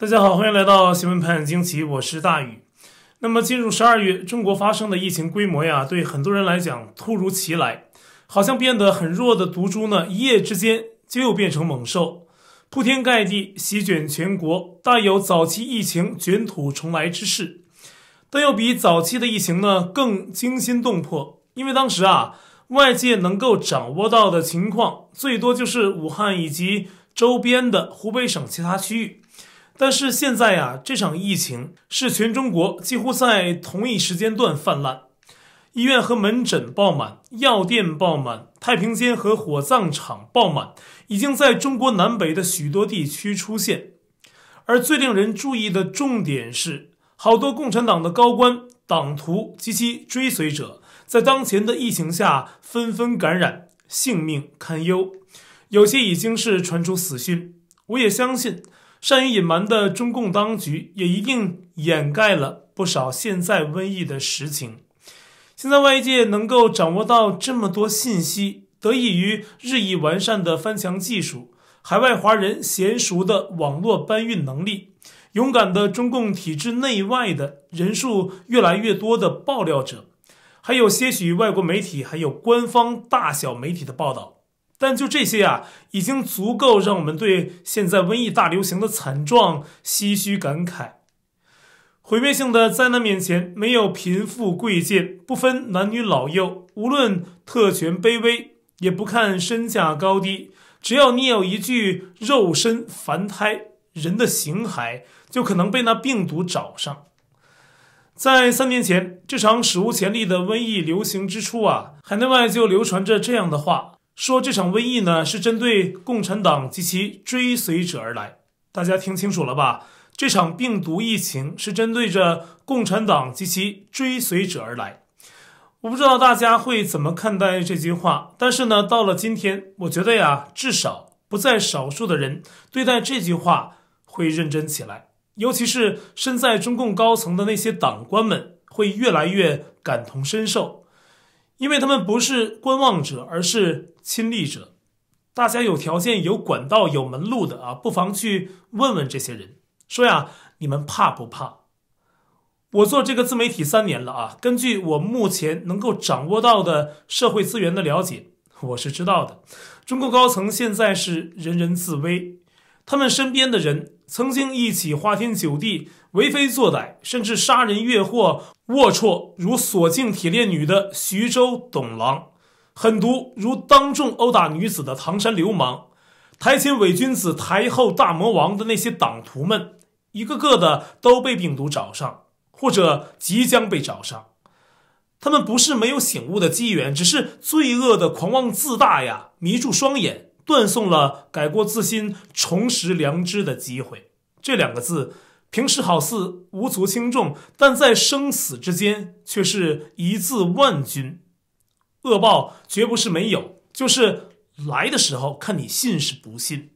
大家好，欢迎来到新闻盘点惊奇，我是大宇。那么进入十二月，中国发生的疫情规模呀，对很多人来讲突如其来，好像变得很弱的毒株呢，一夜之间就又变成猛兽，铺天盖地席卷全国，大有早期疫情卷土重来之势，但又比早期的疫情呢更惊心动魄。因为当时啊，外界能够掌握到的情况，最多就是武汉以及周边的湖北省其他区域。但是现在啊，这场疫情是全中国几乎在同一时间段泛滥，医院和门诊爆满，药店爆满，太平间和火葬场爆满，已经在中国南北的许多地区出现。而最令人注意的重点是，好多共产党的高官、党徒及其追随者，在当前的疫情下纷纷感染，性命堪忧，有些已经是传出死讯。我也相信。善于隐瞒的中共当局也一定掩盖了不少现在瘟疫的实情。现在外界能够掌握到这么多信息，得益于日益完善的翻墙技术、海外华人娴熟的网络搬运能力、勇敢的中共体制内外的人数越来越多的爆料者，还有些许外国媒体，还有官方大小媒体的报道。但就这些啊，已经足够让我们对现在瘟疫大流行的惨状唏嘘感慨。毁灭性的灾难面前，没有贫富贵贱，不分男女老幼，无论特权卑微，也不看身价高低，只要你有一具肉身凡胎人的形骸，就可能被那病毒找上。在三年前这场史无前例的瘟疫流行之初啊，海内外就流传着这样的话。说这场瘟疫呢是针对共产党及其追随者而来，大家听清楚了吧？这场病毒疫情是针对着共产党及其追随者而来。我不知道大家会怎么看待这句话，但是呢，到了今天，我觉得呀，至少不在少数的人对待这句话会认真起来，尤其是身在中共高层的那些党官们，会越来越感同身受。因为他们不是观望者，而是亲历者。大家有条件、有管道、有门路的啊，不妨去问问这些人，说呀，你们怕不怕？我做这个自媒体三年了啊，根据我目前能够掌握到的社会资源的了解，我是知道的，中国高层现在是人人自危。他们身边的人，曾经一起花天酒地、为非作歹，甚至杀人越货、龌龊如锁颈铁链女的徐州董郎，狠毒如当众殴打女子的唐山流氓，台前伪君子，台后大魔王的那些党徒们，一个个的都被病毒找上，或者即将被找上。他们不是没有醒悟的机缘，只是罪恶的狂妄自大呀迷住双眼。断送了改过自新、重拾良知的机会。这两个字平时好似无足轻重，但在生死之间却是一字万钧。恶报绝不是没有，就是来的时候看你信是不信。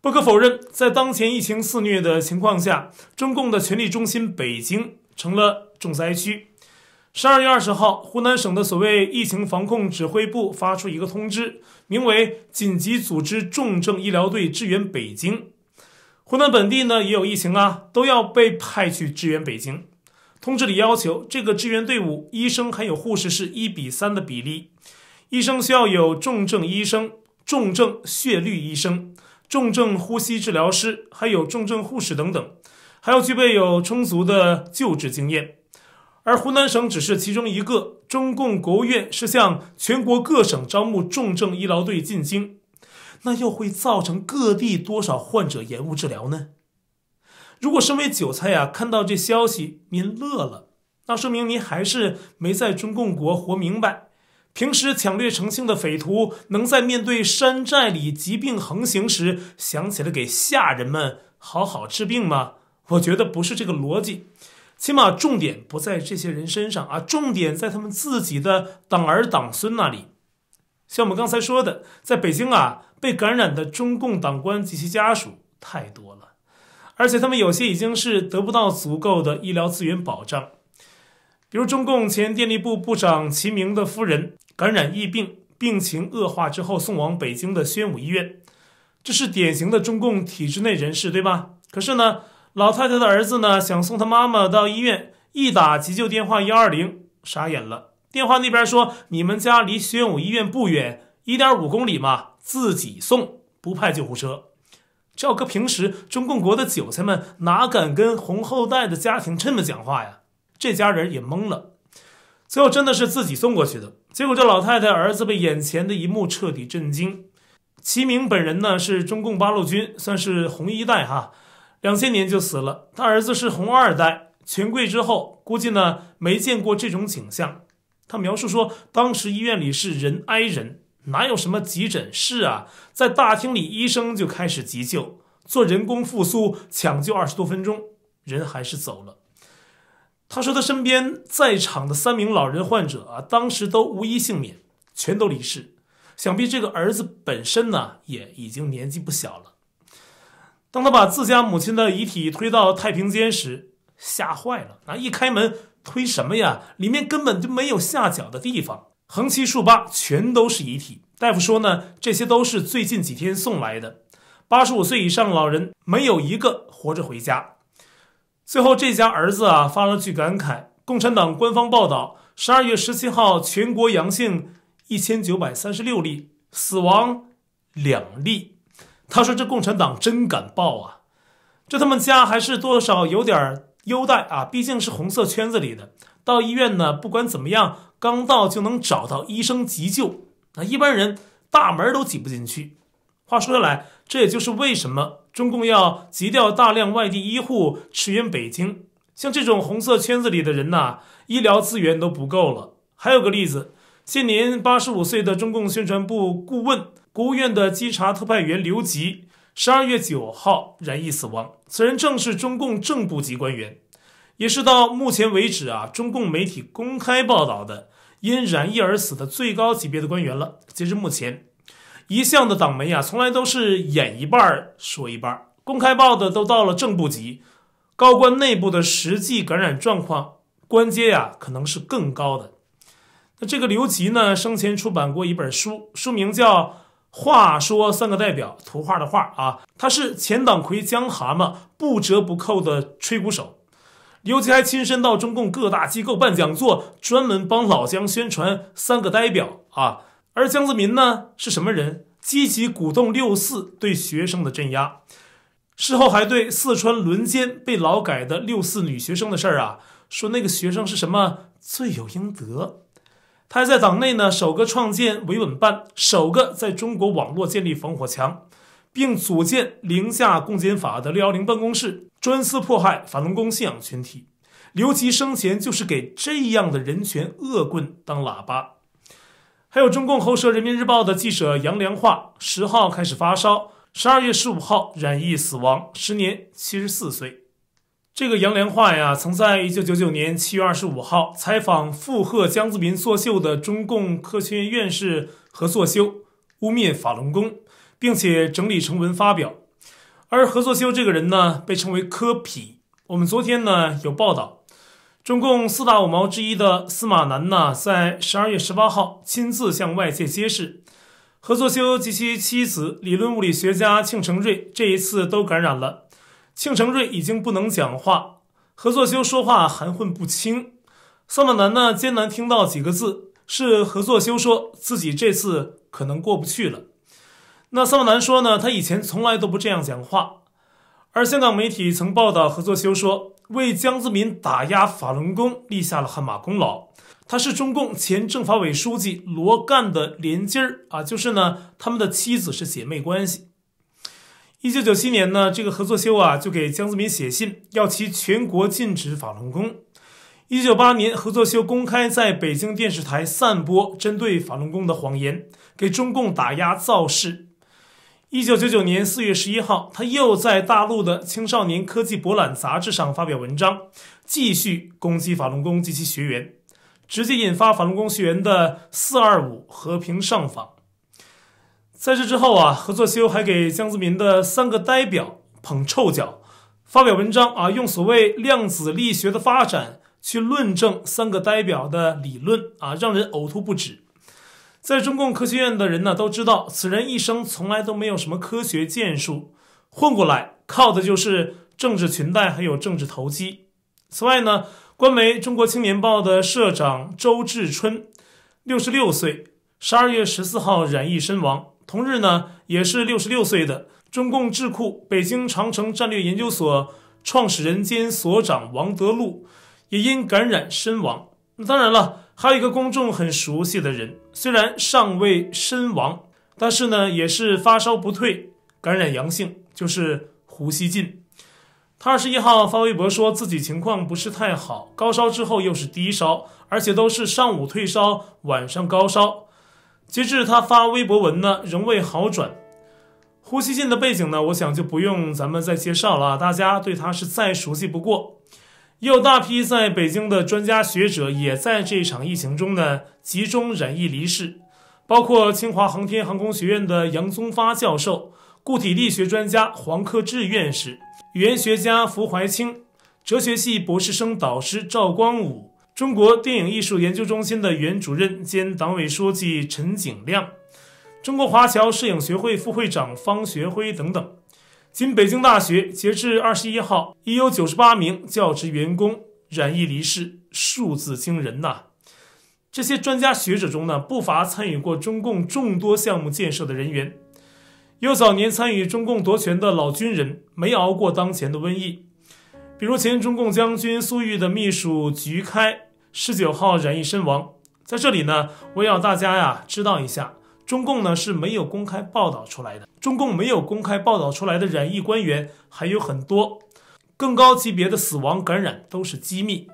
不可否认，在当前疫情肆虐的情况下，中共的权力中心北京成了重灾区。十二月二十号，湖南省的所谓疫情防控指挥部发出一个通知，名为“紧急组织重症医疗队支援北京”。湖南本地呢也有疫情啊，都要被派去支援北京。通知里要求，这个支援队伍医生还有护士是一比三的比例，医生需要有重症医生、重症血滤医生、重症呼吸治疗师，还有重症护士等等，还要具备有充足的救治经验。而湖南省只是其中一个。中共国务院是向全国各省招募重症医疗队进京，那又会造成各地多少患者延误治疗呢？如果身为韭菜呀，看到这消息您乐了，那说明您还是没在中共国活明白。平时抢掠成性的匪徒，能在面对山寨里疾病横行时，想起了给下人们好好治病吗？我觉得不是这个逻辑。起码重点不在这些人身上啊，重点在他们自己的党儿、党孙那里。像我们刚才说的，在北京啊，被感染的中共党官及其家属太多了，而且他们有些已经是得不到足够的医疗资源保障。比如中共前电力部部长齐明的夫人感染疫病，病情恶化之后送往北京的宣武医院，这是典型的中共体制内人士，对吧？可是呢？老太太的儿子呢，想送他妈妈到医院，一打急救电话幺二零，傻眼了。电话那边说：“你们家离宣武医院不远，一点五公里嘛，自己送，不派救护车。”这要搁平时，中共国的韭菜们哪敢跟红后代的家庭这么讲话呀？这家人也懵了，最后真的是自己送过去的。结果，这老太太儿子被眼前的一幕彻底震惊。齐明本人呢，是中共八路军，算是红一代哈。两千年就死了，他儿子是红二代权贵之后，估计呢没见过这种景象。他描述说，当时医院里是人挨人，哪有什么急诊室啊？在大厅里，医生就开始急救，做人工复苏抢救二十多分钟，人还是走了。他说，他身边在场的三名老人患者啊，当时都无一幸免，全都离世。想必这个儿子本身呢，也已经年纪不小了。当他把自家母亲的遗体推到太平间时，吓坏了。那一开门，推什么呀？里面根本就没有下脚的地方，横七竖八，全都是遗体。大夫说呢，这些都是最近几天送来的，八十五岁以上老人没有一个活着回家。最后，这家儿子啊发了句感慨：共产党官方报道，十二月十七号，全国阳性一千九百三十六例，死亡两例。他说：“这共产党真敢报啊！这他们家还是多少有点优待啊，毕竟是红色圈子里的。到医院呢，不管怎么样，刚到就能找到医生急救。那一般人大门都挤不进去。话说下来，这也就是为什么中共要急调大量外地医护驰援北京。像这种红色圈子里的人呐，医疗资源都不够了。还有个例子。”现年八十五岁的中共宣传部顾问、国务院的稽查特派员刘吉，十二月九号染疫死亡。此人正是中共正部级官员，也是到目前为止啊，中共媒体公开报道的因染疫而死的最高级别的官员了。截至目前，一向的党媒啊，从来都是演一半说一半，公开报的都到了正部级高官，内部的实际感染状况，官阶呀可能是更高的。那这个刘吉呢，生前出版过一本书，书名叫《话说三个代表》，图画的画啊。他是前党魁江蛤蟆，不折不扣的吹鼓手。刘吉还亲身到中共各大机构办讲座，专门帮老江宣传“三个代表”啊。而江泽民呢，是什么人？积极鼓动六四对学生的镇压，事后还对四川轮奸被劳改的六四女学生的事儿啊，说那个学生是什么罪有应得。他在党内呢，首个创建维稳办，首个在中国网络建立防火墙，并组建“宁夏共检法”的六幺零办公室，专司迫害反轮功信仰群体。刘奇生前就是给这样的人权恶棍当喇叭。还有中共喉舌《人民日报》的记者杨良化，十号开始发烧，十二月十五号染疫死亡，时年七十四岁。这个杨连华呀，曾在一九九九年七月二十五号采访附和江泽民作秀的中共科学院院士何作修，污蔑法轮功，并且整理成文发表。而何作修这个人呢，被称为科痞。我们昨天呢有报道，中共四大五毛之一的司马南呢，在十二月十八号亲自向外界揭示，何作修及其妻子理论物理学家庆承瑞这一次都感染了。庆成瑞已经不能讲话，何作修说话含混不清。桑巴南呢，艰难听到几个字，是何作修说自己这次可能过不去了。那桑巴南说呢，他以前从来都不这样讲话。而香港媒体曾报道，何作修说为江泽民打压法轮功立下了汗马功劳。他是中共前政法委书记罗干的连襟儿啊，就是呢，他们的妻子是姐妹关系。一九九七年呢，这个合作修啊就给江泽民写信，要其全国禁止法轮功。一九九八年，合作修公开在北京电视台散播针对法轮功的谎言，给中共打压造势。一九九九年四月十一号，他又在大陆的《青少年科技博览》杂志上发表文章，继续攻击法轮功及其学员，直接引发法轮功学员的“四二五”和平上访。在这之后啊，何作修还给江泽民的三个代表捧臭脚，发表文章啊，用所谓量子力学的发展去论证三个代表的理论啊，让人呕吐不止。在中共科学院的人呢，都知道此人一生从来都没有什么科学建树，混过来靠的就是政治裙带还有政治投机。此外呢，官媒《中国青年报》的社长周志春，六十六岁，十二月十四号染疫身亡。同日呢，也是六十六岁的中共智库北京长城战略研究所创始人兼所长王德禄，也因感染身亡。当然了，还有一个公众很熟悉的人，虽然尚未身亡，但是呢，也是发烧不退，感染阳性，就是胡锡进。他二十一号发微博说自己情况不是太好，高烧之后又是低烧，而且都是上午退烧，晚上高烧。截至他发微博文呢，仍未好转。胡锡进的背景呢，我想就不用咱们再介绍了，大家对他是再熟悉不过。也有大批在北京的专家学者也在这场疫情中呢集中染疫离世，包括清华航天航空学院的杨宗发教授、固体力学专家黄克志院士、语言学家符怀清、哲学系博士生导师赵光武。中国电影艺术研究中心的原主任兼党委书记陈景亮，中国华侨摄影学会副会长方学辉等等。今北京大学截至二十一号，已有九十八名教职员工染疫离世，数字惊人呐！这些专家学者中呢，不乏参与过中共众多项目建设的人员，有早年参与中共夺权的老军人，没熬过当前的瘟疫，比如前中共将军粟裕的秘书局开。十九号染疫身亡，在这里呢，我要大家呀知道一下，中共呢是没有公开报道出来的，中共没有公开报道出来的染疫官员还有很多，更高级别的死亡感染都是机密，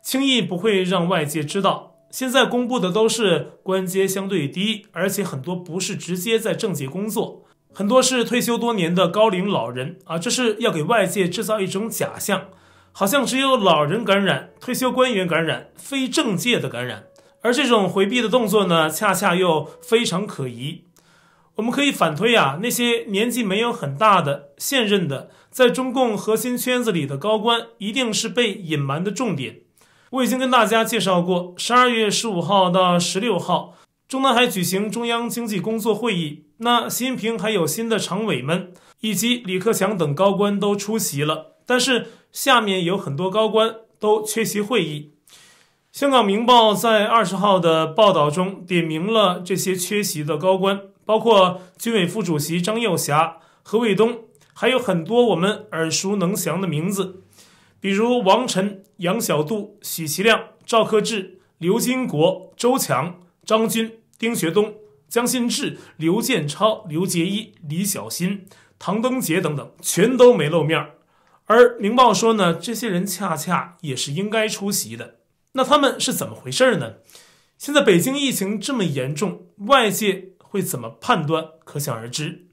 轻易不会让外界知道。现在公布的都是官阶相对低，而且很多不是直接在政界工作，很多是退休多年的高龄老人啊，这是要给外界制造一种假象。好像只有老人感染、退休官员感染、非政界的感染，而这种回避的动作呢，恰恰又非常可疑。我们可以反推啊，那些年纪没有很大的现任的，在中共核心圈子里的高官，一定是被隐瞒的重点。我已经跟大家介绍过，十二月十五号到十六号，中南海举行中央经济工作会议，那习近平还有新的常委们以及李克强等高官都出席了，但是。下面有很多高官都缺席会议。香港《明报》在二十号的报道中点名了这些缺席的高官，包括军委副主席张幼霞、何卫东，还有很多我们耳熟能详的名字，比如王晨、杨小杜、许其亮、赵克志、刘金国、周强、张军、丁学东、江新志、刘建超、刘杰一、李小新、唐登杰等等，全都没露面儿。而《明报》说呢，这些人恰恰也是应该出席的。那他们是怎么回事呢？现在北京疫情这么严重，外界会怎么判断？可想而知。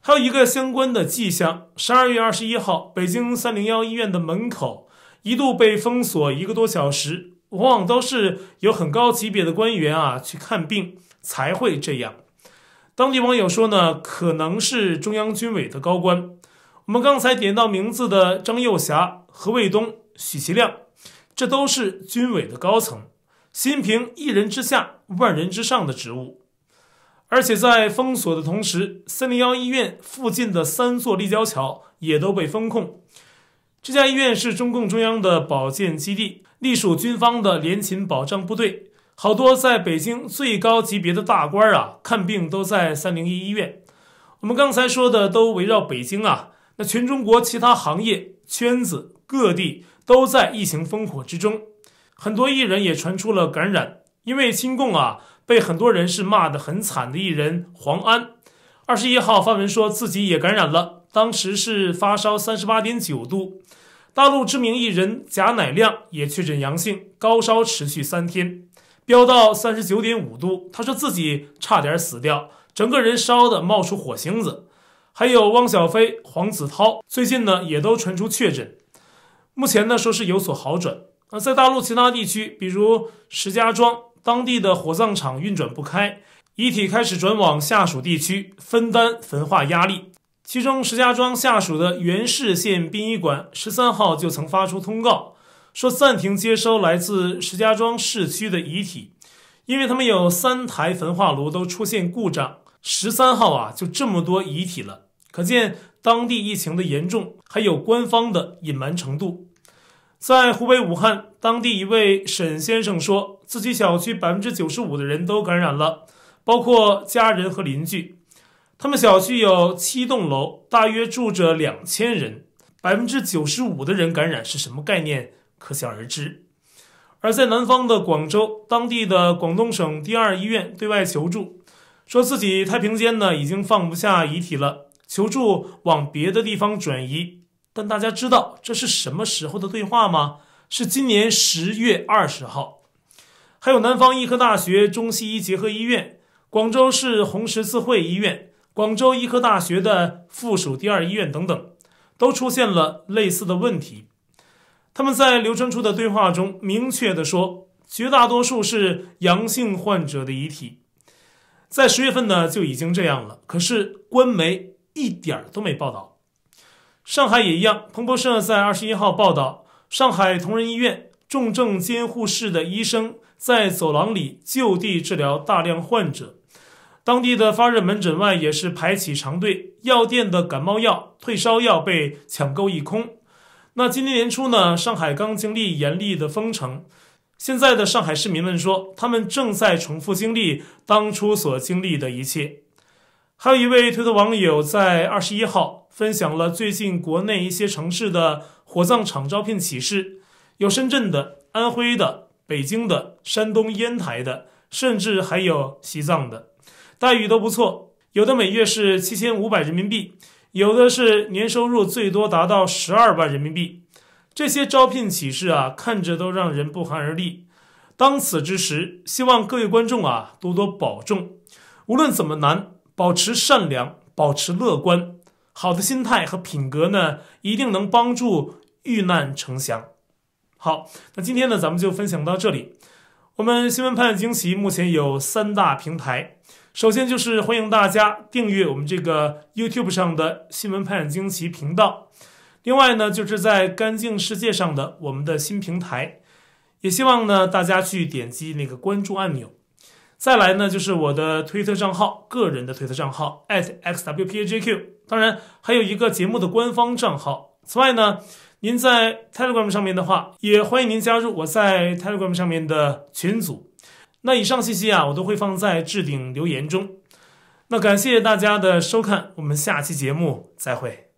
还有一个相关的迹象：十二月二十一号，北京三零幺医院的门口一度被封锁一个多小时。往往都是有很高级别的官员啊去看病才会这样。当地网友说呢，可能是中央军委的高官。我们刚才点到名字的张幼霞、何卫东、许其亮，这都是军委的高层，心平一人之下，万人之上的职务。而且在封锁的同时，三零幺医院附近的三座立交桥也都被封控。这家医院是中共中央的保健基地，隶属军方的联勤保障部队，好多在北京最高级别的大官啊，看病都在三零一医院。我们刚才说的都围绕北京啊。那全中国其他行业圈子各地都在疫情烽火之中，很多艺人也传出了感染。因为亲共啊，被很多人是骂得很惨的艺人黄安，二十一号发文说自己也感染了，当时是发烧三十八点九度。大陆知名艺人贾乃亮也确诊阳性，高烧持续三天，飙到三十九点五度，他说自己差点死掉，整个人烧的冒出火星子。还有汪小菲、黄子韬，最近呢也都传出确诊，目前呢说是有所好转。啊，在大陆其他地区，比如石家庄，当地的火葬场运转不开，遗体开始转往下属地区分担焚化压力。其中，石家庄下属的元氏县殡仪馆十三号就曾发出通告，说暂停接收来自石家庄市区的遗体，因为他们有三台焚化炉都出现故障。十三号啊，就这么多遗体了，可见当地疫情的严重，还有官方的隐瞒程度。在湖北武汉，当地一位沈先生说自己小区百分之九十五的人都感染了，包括家人和邻居。他们小区有七栋楼，大约住着两千人，百分之九十五的人感染是什么概念？可想而知。而在南方的广州，当地的广东省第二医院对外求助。说自己太平间呢已经放不下遗体了，求助往别的地方转移。但大家知道这是什么时候的对话吗？是今年十月二十号。还有南方医科大学中西医结合医院、广州市红十字会医院、广州医科大学的附属第二医院等等，都出现了类似的问题。他们在流传出的对话中明确的说，绝大多数是阳性患者的遗体。在十月份呢就已经这样了，可是官媒一点儿都没报道。上海也一样，彭博社在二十一号报道，上海同仁医院重症监护室的医生在走廊里就地治疗大量患者，当地的发热门诊外也是排起长队，药店的感冒药、退烧药被抢购一空。那今年年初呢，上海刚经历严厉的封城。现在的上海市民们说，他们正在重复经历当初所经历的一切。还有一位推特网友在二十一号分享了最近国内一些城市的火葬场招聘启事，有深圳的、安徽的、北京的、山东烟台的，甚至还有西藏的，待遇都不错，有的每月是七千五百人民币，有的是年收入最多达到十二万人民币。这些招聘启事啊，看着都让人不寒而栗。当此之时，希望各位观众啊多多保重。无论怎么难，保持善良，保持乐观，好的心态和品格呢，一定能帮助遇难成祥。好，那今天呢，咱们就分享到这里。我们新闻判案惊奇目前有三大平台，首先就是欢迎大家订阅我们这个 YouTube 上的新闻判案惊奇频道。另外呢，就是在“干净世界”上的我们的新平台，也希望呢大家去点击那个关注按钮。再来呢，就是我的推特账号，个人的推特账号 x w p j q 当然，还有一个节目的官方账号。此外呢，您在 Telegram 上面的话，也欢迎您加入我在 Telegram 上面的群组。那以上信息啊，我都会放在置顶留言中。那感谢大家的收看，我们下期节目再会。